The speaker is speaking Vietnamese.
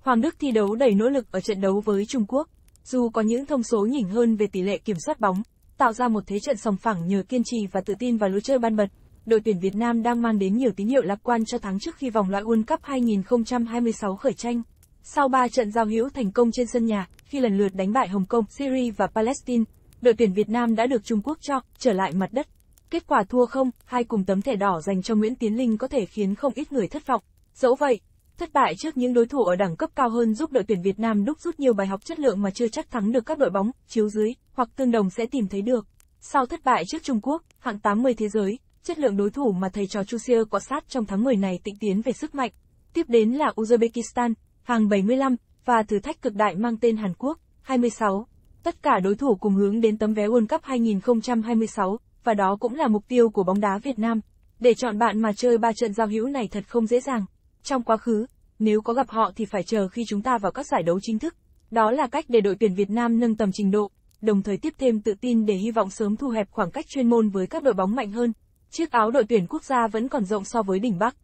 Hoàng Đức thi đấu đầy nỗ lực ở trận đấu với Trung Quốc, dù có những thông số nhỉnh hơn về tỷ lệ kiểm soát bóng, tạo ra một thế trận sòng phẳng nhờ kiên trì và tự tin vào lối chơi ban bật. Đội tuyển Việt Nam đang mang đến nhiều tín hiệu lạc quan cho tháng trước khi vòng loại World Cup 2026 khởi tranh. Sau 3 trận giao hữu thành công trên sân nhà, khi lần lượt đánh bại Hồng Kông, Syria và Palestine, đội tuyển Việt Nam đã được Trung Quốc cho trở lại mặt đất. Kết quả thua không, hai cùng tấm thẻ đỏ dành cho Nguyễn Tiến Linh có thể khiến không ít người thất vọng. Dẫu vậy, Thất bại trước những đối thủ ở đẳng cấp cao hơn giúp đội tuyển Việt Nam đúc rút nhiều bài học chất lượng mà chưa chắc thắng được các đội bóng, chiếu dưới, hoặc tương đồng sẽ tìm thấy được. Sau thất bại trước Trung Quốc, hạng 80 thế giới, chất lượng đối thủ mà thầy trò Chusier có sát trong tháng 10 này tịnh tiến về sức mạnh. Tiếp đến là Uzbekistan, hàng 75, và thử thách cực đại mang tên Hàn Quốc, 26. Tất cả đối thủ cùng hướng đến tấm vé World Cup 2026, và đó cũng là mục tiêu của bóng đá Việt Nam. Để chọn bạn mà chơi ba trận giao hữu này thật không dễ dàng. Trong quá khứ, nếu có gặp họ thì phải chờ khi chúng ta vào các giải đấu chính thức. Đó là cách để đội tuyển Việt Nam nâng tầm trình độ, đồng thời tiếp thêm tự tin để hy vọng sớm thu hẹp khoảng cách chuyên môn với các đội bóng mạnh hơn. Chiếc áo đội tuyển quốc gia vẫn còn rộng so với đỉnh Bắc.